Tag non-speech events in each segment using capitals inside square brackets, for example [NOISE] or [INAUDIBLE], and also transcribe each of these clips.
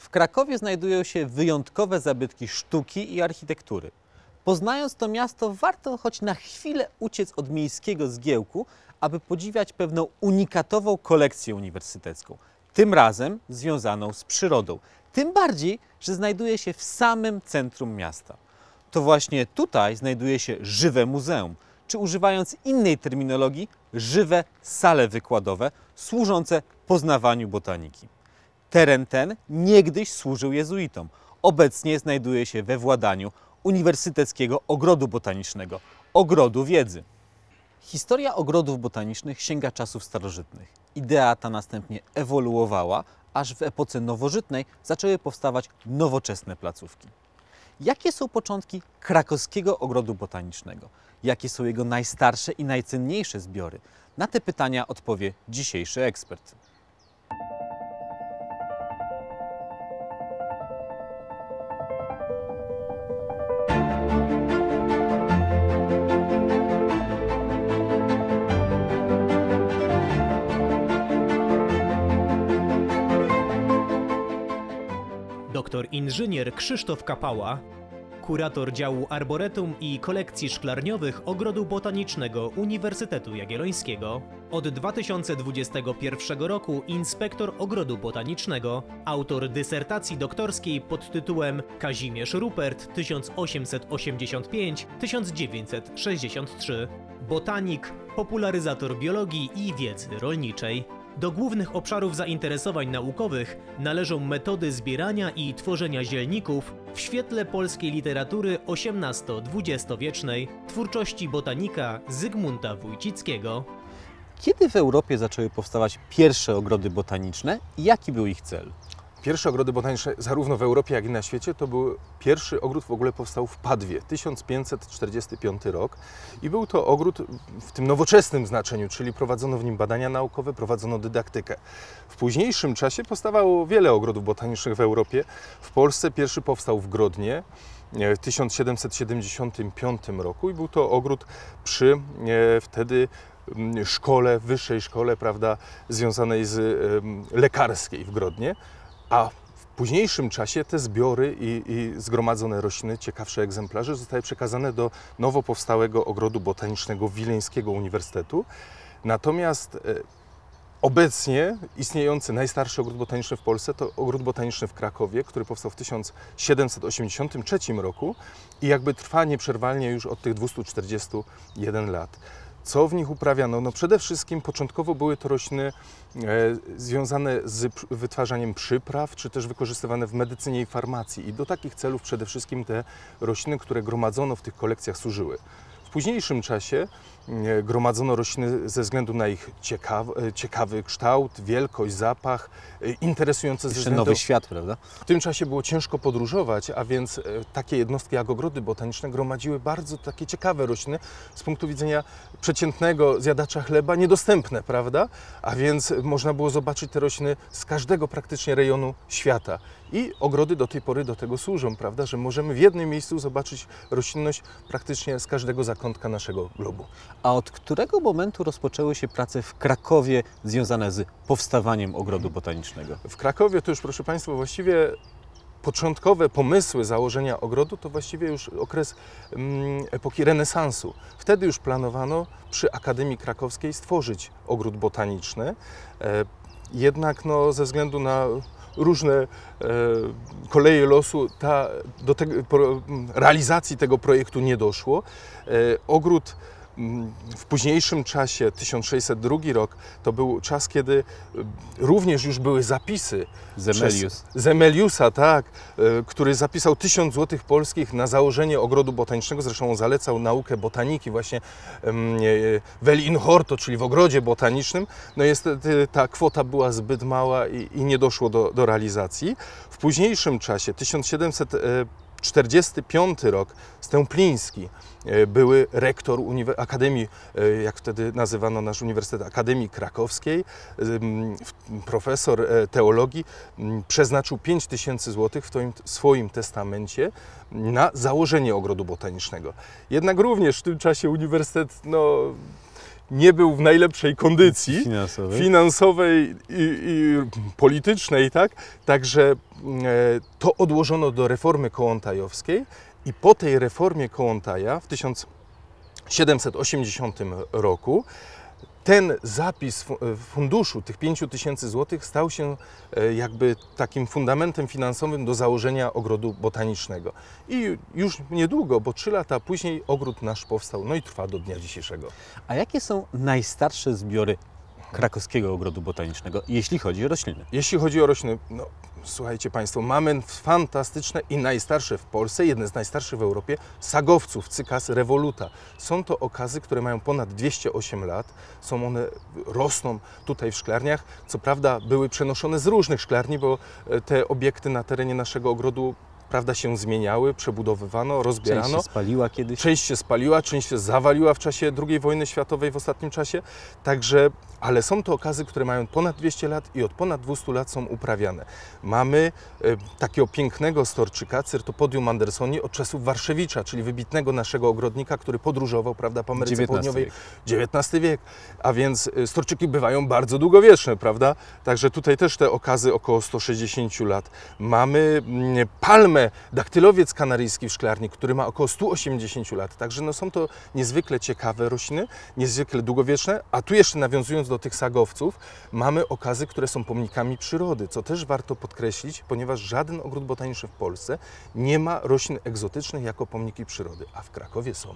W Krakowie znajdują się wyjątkowe zabytki sztuki i architektury. Poznając to miasto, warto choć na chwilę uciec od miejskiego zgiełku, aby podziwiać pewną unikatową kolekcję uniwersytecką, tym razem związaną z przyrodą. Tym bardziej, że znajduje się w samym centrum miasta. To właśnie tutaj znajduje się żywe muzeum, czy używając innej terminologii, żywe sale wykładowe służące poznawaniu botaniki. Teren ten niegdyś służył jezuitom. Obecnie znajduje się we władaniu Uniwersyteckiego Ogrodu Botanicznego, Ogrodu Wiedzy. Historia ogrodów botanicznych sięga czasów starożytnych. Idea ta następnie ewoluowała, aż w epoce nowożytnej zaczęły powstawać nowoczesne placówki. Jakie są początki krakowskiego ogrodu botanicznego? Jakie są jego najstarsze i najcenniejsze zbiory? Na te pytania odpowie dzisiejszy ekspert. dr inżynier Krzysztof Kapała, kurator działu Arboretum i kolekcji szklarniowych Ogrodu Botanicznego Uniwersytetu Jagiellońskiego, od 2021 roku inspektor Ogrodu Botanicznego, autor dysertacji doktorskiej pod tytułem Kazimierz Rupert 1885-1963, botanik, popularyzator biologii i wiedzy rolniczej. Do głównych obszarów zainteresowań naukowych należą metody zbierania i tworzenia zielników w świetle polskiej literatury XVIII-XX-wiecznej twórczości botanika Zygmunta Wójcickiego. Kiedy w Europie zaczęły powstawać pierwsze ogrody botaniczne i jaki był ich cel? Pierwsze ogrody botaniczne zarówno w Europie, jak i na świecie to był pierwszy ogród w ogóle powstał w Padwie, 1545 rok i był to ogród w tym nowoczesnym znaczeniu, czyli prowadzono w nim badania naukowe, prowadzono dydaktykę. W późniejszym czasie powstawało wiele ogrodów botanicznych w Europie. W Polsce pierwszy powstał w Grodnie e, w 1775 roku i był to ogród przy e, wtedy szkole, wyższej szkole, prawda, związanej z lekarskiej w Grodnie. A w późniejszym czasie te zbiory i, i zgromadzone rośliny, ciekawsze egzemplarze, zostały przekazane do nowo powstałego ogrodu botanicznego Wileńskiego Uniwersytetu. Natomiast e, Obecnie istniejący najstarszy ogród botaniczny w Polsce to ogród botaniczny w Krakowie, który powstał w 1783 roku i jakby trwa nieprzerwalnie już od tych 241 lat. Co w nich uprawiano? No przede wszystkim początkowo były to rośliny e, związane z wytwarzaniem przypraw, czy też wykorzystywane w medycynie i farmacji. I do takich celów przede wszystkim te rośliny, które gromadzono w tych kolekcjach, służyły. W późniejszym czasie E, gromadzono rośliny ze względu na ich ciekawy, e, ciekawy kształt, wielkość, zapach, e, interesujące Jeszcze ze względu... nowy świat, prawda? W tym czasie było ciężko podróżować, a więc takie jednostki jak ogrody botaniczne gromadziły bardzo takie ciekawe rośliny z punktu widzenia przeciętnego zjadacza chleba niedostępne, prawda? A więc można było zobaczyć te rośliny z każdego praktycznie rejonu świata. I ogrody do tej pory do tego służą, prawda? Że możemy w jednym miejscu zobaczyć roślinność praktycznie z każdego zakątka naszego globu. A od którego momentu rozpoczęły się prace w Krakowie związane z powstawaniem ogrodu botanicznego? W Krakowie to już, proszę Państwa, właściwie początkowe pomysły założenia ogrodu to właściwie już okres mm, epoki renesansu. Wtedy już planowano przy Akademii Krakowskiej stworzyć ogród botaniczny. E, jednak no, ze względu na różne e, koleje losu ta, do te, realizacji tego projektu nie doszło. E, ogród Mm, w późniejszym czasie, 1602 rok, to był czas, kiedy y, również już były zapisy. Zemelius. Zemeliusa, tak, y, który zapisał 1000 złotych polskich na założenie ogrodu botanicznego. Zresztą on zalecał naukę botaniki właśnie e, e, vel in horto, czyli w ogrodzie botanicznym. No niestety y, ta kwota była zbyt mała i, i nie doszło do, do realizacji. W późniejszym czasie, 1700 45 rok Stępliński, e, były rektor Akademii, e, jak wtedy nazywano nasz Uniwersytet Akademii Krakowskiej, profesor e, teologii, mm, przeznaczył 5 tysięcy złotych w swoim testamencie na założenie ogrodu botanicznego. Jednak również w tym czasie uniwersytet no, nie był w najlepszej kondycji finansowej, finansowej i, i, politycznej, tak? Także e, to odłożono do reformy kołontajowskiej i po tej reformie kołontaja w 1780 roku ten zapis e, funduszu, tych 5 tysięcy złotych, stał się e, jakby takim fundamentem finansowym do założenia ogrodu botanicznego. I już niedługo, bo 3 lata później, ogród nasz powstał, no i trwa do dnia dzisiejszego. A jakie są najstarsze zbiory krakowskiego ogrodu botanicznego, jeśli chodzi o rośliny? Jeśli chodzi o rośliny, no słuchajcie Państwo, mamy fantastyczne i najstarsze w Polsce, jedne z najstarszych w Europie, sagowców, cykas revoluta. Są to okazy, które mają ponad 208 lat, są one, rosną tutaj w szklarniach. Co prawda były przenoszone z różnych szklarni, bo e, te obiekty na terenie naszego ogrodu prawda, się zmieniały, przebudowywano, rozbierano. Część się spaliła kiedyś. Część się spaliła, część się zawaliła w czasie II wojny światowej w ostatnim czasie. Także, ale są to okazy, które mają ponad 200 lat i od ponad 200 lat są uprawiane. Mamy y, takiego pięknego storczyka, podium Andersoni od czasów Warszewicza, czyli wybitnego naszego ogrodnika, który podróżował, prawda, po Ameryce Południowej. XIX wiek. A więc e, storczyki bywają bardzo długowieczne, prawda? Także tutaj też te okazy około 160 lat. Mamy mm, palmę mamy daktylowiec kanaryjski w szklarni, który ma około 180 lat, także no są to niezwykle ciekawe rośliny, niezwykle długowieczne, a tu jeszcze nawiązując do tych sagowców, mamy okazy, które są pomnikami przyrody, co też warto podkreślić, ponieważ żaden ogród botaniczny w Polsce nie ma roślin egzotycznych jako pomniki przyrody, a w Krakowie są.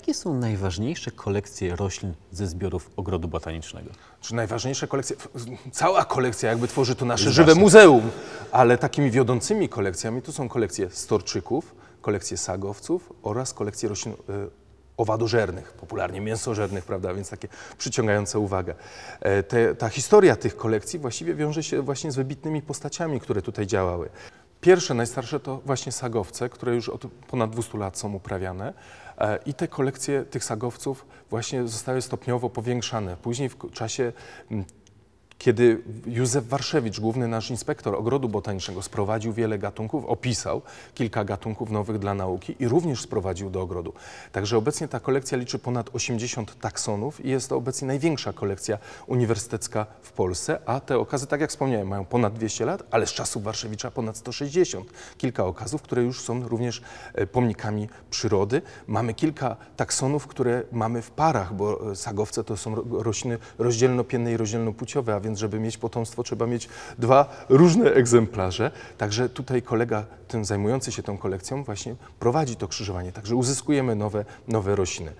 Jakie są najważniejsze kolekcje roślin ze zbiorów ogrodu botanicznego? Czy najważniejsze kolekcje? Cała kolekcja jakby tworzy to nasze żywe muzeum, ale takimi wiodącymi kolekcjami to są kolekcje storczyków, kolekcje sagowców oraz kolekcje roślin e, owadożernych, popularnie mięsożernych, prawda, więc takie przyciągające uwagę. E, te, ta historia tych kolekcji właściwie wiąże się właśnie z wybitnymi postaciami, które tutaj działały. Pierwsze, najstarsze to właśnie sagowce, które już od ponad 200 lat są uprawiane, E, I te kolekcje tych sagowców właśnie zostały stopniowo powiększane. Później w czasie kiedy Józef Warszewicz, główny nasz inspektor ogrodu botanicznego, sprowadził wiele gatunków, opisał kilka gatunków nowych dla nauki i również sprowadził do ogrodu. Także obecnie ta kolekcja liczy ponad 80 taksonów i jest to obecnie największa kolekcja uniwersytecka w Polsce, a te okazy, tak jak wspomniałem, mają ponad 200 lat, ale z czasów Warszewicza ponad 160. Kilka okazów, które już są również e, pomnikami przyrody. Mamy kilka taksonów, które mamy w parach, bo e, sagowce to są rośliny rozdzielno i rozdzielnopłciowe, a więc więc żeby mieć potomstwo trzeba mieć dwa różne egzemplarze. Także tutaj kolega tym zajmujący się tą kolekcją właśnie prowadzi to krzyżowanie, także uzyskujemy nowe, nowe rośliny.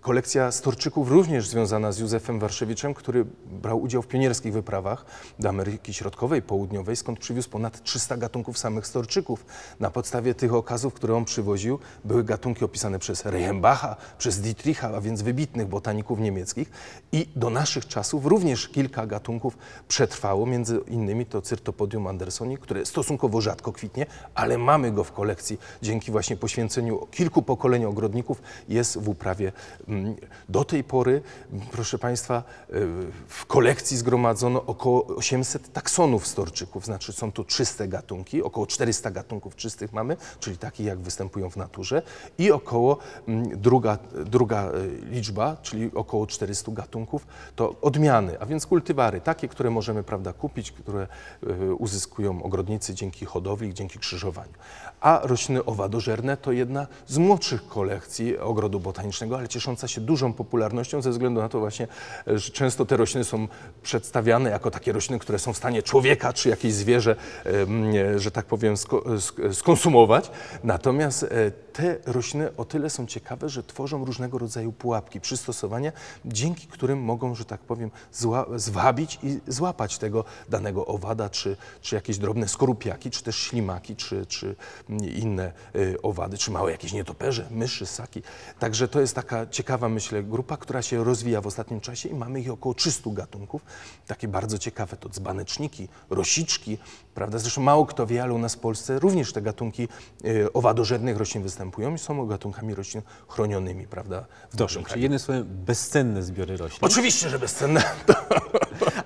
Kolekcja storczyków również związana z Józefem Warszewiczem, który brał udział w pionierskich wyprawach do Ameryki Środkowej, Południowej, skąd przywiózł ponad 300 gatunków samych storczyków. Na podstawie tych okazów, które on przywoził, były gatunki opisane przez Reichenbacha, przez Dietricha, a więc wybitnych botaników niemieckich. I do naszych czasów również kilka gatunków przetrwało, między innymi to Cyrtopodium andersoni, które stosunkowo rzadko kwitnie, ale mamy go w kolekcji. Dzięki właśnie poświęceniu kilku pokoleń ogrodników jest w uprawie Mm, do tej pory, mm, proszę Państwa, e, w kolekcji zgromadzono około 800 taksonów storczyków, znaczy są to czyste gatunki, około 400 gatunków czystych mamy, czyli takie jak występują w naturze i około mm, druga, druga e, liczba, czyli około 400 gatunków, to odmiany, a więc kultywary, takie, które możemy prawda, kupić, które e, uzyskują ogrodnicy dzięki hodowli, dzięki krzyżowaniu. A rośliny owadożerne to jedna z młodszych kolekcji ogrodu botanicznego, ale ciesząca ciesząca się dużą popularnością ze względu na to właśnie, że często te rośliny są przedstawiane jako takie rośliny, które są w stanie człowieka czy jakieś zwierzę, że tak powiem, skonsumować. Natomiast e, te rośliny o tyle są ciekawe, że tworzą różnego rodzaju pułapki, przystosowania, dzięki którym mogą, że tak powiem, zwabić i złapać tego danego owada, czy, czy jakieś drobne skorupiaki, czy też ślimaki, czy, czy inne e, owady, czy małe jakieś nietoperze, myszy, saki. Także to jest taka ciekawa ciekawa, myślę, grupa, która się rozwija w ostatnim czasie i mamy ich około 300 gatunków. Takie bardzo ciekawe to dzbaneczniki, rosiczki, prawda? Zresztą mało kto wie, ale u nas w Polsce również te gatunki e, owadożednych roślin występują i są gatunkami roślin chronionymi, prawda? W Dobrze, czyli jednym słowem bezcenne zbiory roślin. Oczywiście, że bezcenne. [LAUGHS]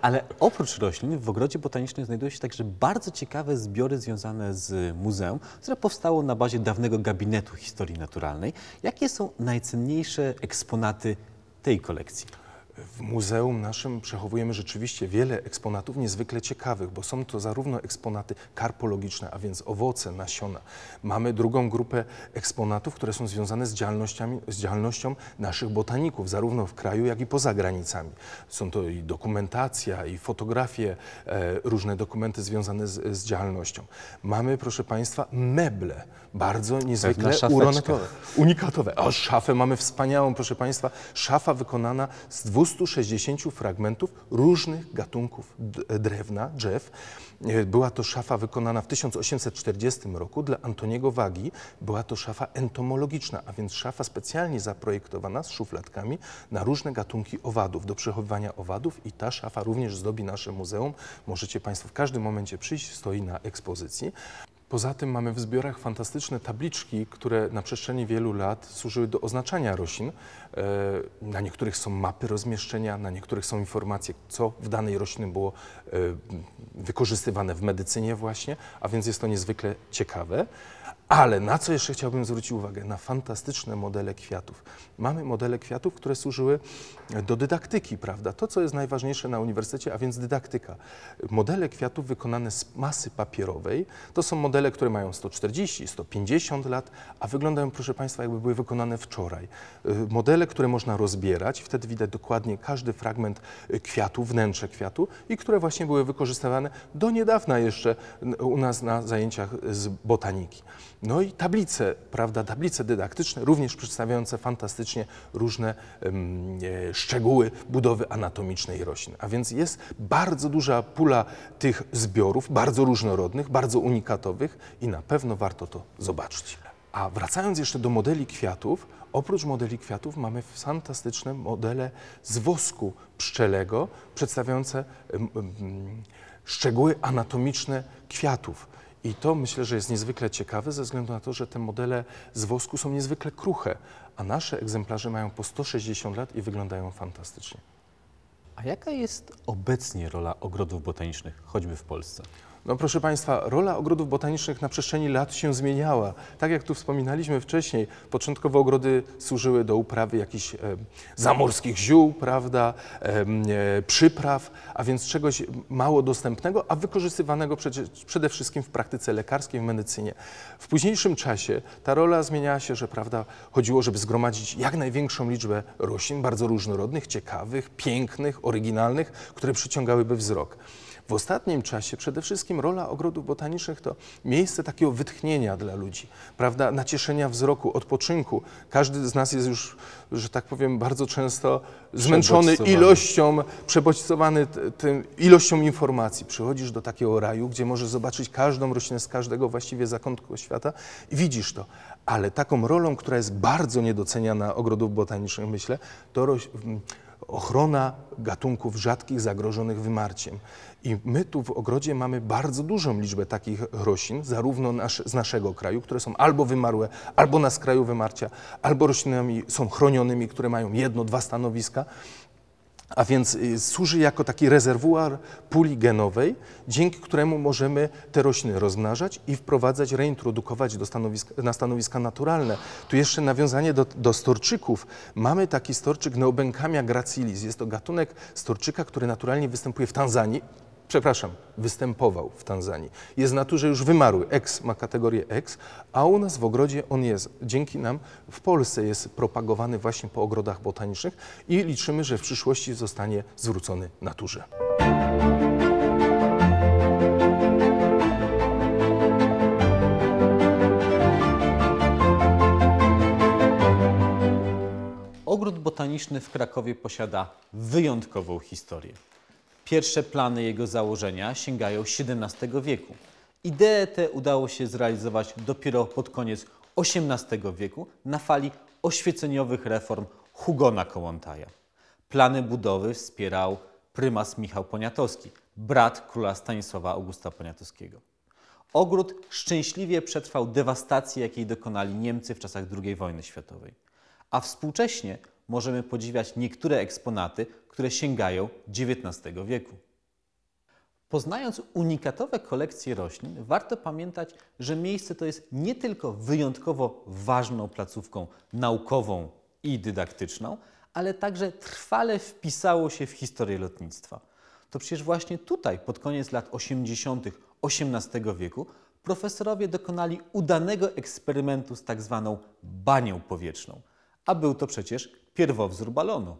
Ale oprócz roślin w ogrodzie botanicznym znajdują się także bardzo ciekawe zbiory związane z muzeum, które powstało na bazie dawnego gabinetu historii naturalnej. Jakie są najcenniejsze eksponaty tej kolekcji? W muzeum naszym przechowujemy rzeczywiście wiele eksponatów niezwykle ciekawych, bo są to zarówno eksponaty karpologiczne, a więc owoce, nasiona. Mamy drugą grupę eksponatów, które są związane z, działalnościami, z działalnością naszych botaników, zarówno w kraju, jak i poza granicami. Są to i dokumentacja, i fotografie, e, różne dokumenty związane z, z, działalnością. Mamy, proszę Państwa, meble, bardzo tak, niezwykle uronetowe, unikatowe. O, szafę mamy wspaniałą, proszę Państwa, szafa wykonana z dwóch 260 fragmentów różnych gatunków drewna, drzew. E, była to szafa wykonana w 1840 roku dla Antoniego Wagi. Była to szafa entomologiczna, a więc szafa specjalnie zaprojektowana z szufladkami na różne gatunki owadów, do przechowywania owadów i ta szafa również zdobi nasze muzeum. Możecie Państwo w każdym momencie przyjść, stoi na ekspozycji. Poza tym mamy w zbiorach fantastyczne tabliczki, które na przestrzeni wielu lat służyły do oznaczania roślin. E, na niektórych są mapy rozmieszczenia, na niektórych są informacje, co w danej roślinie było e, wykorzystywane w medycynie właśnie, a więc jest to niezwykle ciekawe. Ale na co jeszcze chciałbym zwrócić uwagę? Na fantastyczne modele kwiatów. Mamy modele kwiatów, które służyły do dydaktyki, prawda? To, co jest najważniejsze na uniwersytecie, a więc dydaktyka. Modele kwiatów wykonane z masy papierowej to są modele, które mają 140, 150 lat, a wyglądają, proszę Państwa, jakby były wykonane wczoraj. Y, modele, które można rozbierać, wtedy widać dokładnie każdy fragment y, kwiatu, wnętrze kwiatu i które właśnie były wykorzystywane do niedawna jeszcze u nas na zajęciach z botaniki. No i tablice, prawda, tablice dydaktyczne, również przedstawiające fantastycznie różne um, szczegóły budowy anatomicznej roślin. A więc jest bardzo duża pula tych zbiorów, bardzo różnorodnych, bardzo unikatowych i na pewno warto to zobaczyć. A wracając jeszcze do modeli kwiatów, oprócz modeli kwiatów mamy fantastyczne modele z wosku pszczelego, przedstawiające um, um, szczegóły anatomiczne kwiatów i to myślę, że jest niezwykle ciekawe ze względu na to, że te modele z wosku są niezwykle kruche, a nasze egzemplarze mają po 160 lat i wyglądają fantastycznie. A jaka jest obecnie rola ogrodów botanicznych, choćby w Polsce? No proszę Państwa, rola ogrodów botanicznych na przestrzeni lat się zmieniała. Tak jak tu wspominaliśmy wcześniej, początkowo ogrody służyły do uprawy jakichś e, zamorskich ziół, prawda, e, przypraw, a więc czegoś mało dostępnego, a wykorzystywanego przede, przede wszystkim w praktyce lekarskiej, w medycynie. W późniejszym czasie ta rola zmieniała się, że prawda, chodziło, żeby zgromadzić jak największą liczbę roślin, bardzo różnorodnych, ciekawych, pięknych, oryginalnych, które przyciągałyby wzrok. W ostatnim czasie przede wszystkim rola ogrodów botanicznych to miejsce takiego wytchnienia dla ludzi, prawda, nacieszenia wzroku, odpoczynku. Każdy z nas jest już, że tak powiem, bardzo często zmęczony ilością, przebodźcowany tym, ilością informacji. Przychodzisz do takiego raju, gdzie możesz zobaczyć każdą roślinę z każdego właściwie zakątku świata i widzisz to. Ale taką rolą, która jest bardzo niedoceniana ogrodów botanicznych, myślę, to ochrona gatunków rzadkich zagrożonych wymarciem. I my tu w ogrodzie mamy bardzo dużą liczbę takich roślin, zarówno nasz, z naszego kraju, które są albo wymarłe, albo na skraju wymarcia, albo roślinami są chronionymi, które mają jedno, dwa stanowiska a więc y, służy jako taki rezerwuar puli genowej, dzięki któremu możemy te rośliny rozmnażać i wprowadzać, reintrodukować stanowiska, na stanowiska naturalne. Tu jeszcze nawiązanie do, do storczyków. Mamy taki storczyk Neobenkamia gracilis. Jest to gatunek storczyka, który naturalnie występuje w Tanzanii przepraszam, występował w Tanzanii. Jest w naturze już wymarły, X ma kategorię X, a u nas w ogrodzie on jest, dzięki nam, w Polsce jest propagowany właśnie po ogrodach botanicznych i liczymy, że w przyszłości zostanie zwrócony naturze. Ogród botaniczny w Krakowie posiada wyjątkową historię. Pierwsze plany jego założenia sięgają XVII wieku. Idee te udało się zrealizować dopiero pod koniec XVIII wieku na fali oświeceniowych reform Hugona Kołłątaja. Plany budowy wspierał prymas Michał Poniatowski, brat króla Stanisława Augusta Poniatowskiego. Ogród szczęśliwie przetrwał dewastację, jakiej dokonali Niemcy w czasach II wojny światowej. A współcześnie możemy podziwiać niektóre eksponaty, które sięgają XIX wieku. Poznając unikatowe kolekcje roślin, warto pamiętać, że miejsce to jest nie tylko wyjątkowo ważną placówką naukową i dydaktyczną, ale także trwale wpisało się w historię lotnictwa. To przecież właśnie tutaj, pod koniec lat 80. XVIII wieku, profesorowie dokonali udanego eksperymentu z tak zwaną banią powietrzną, a był to przecież pierwowzór balonu.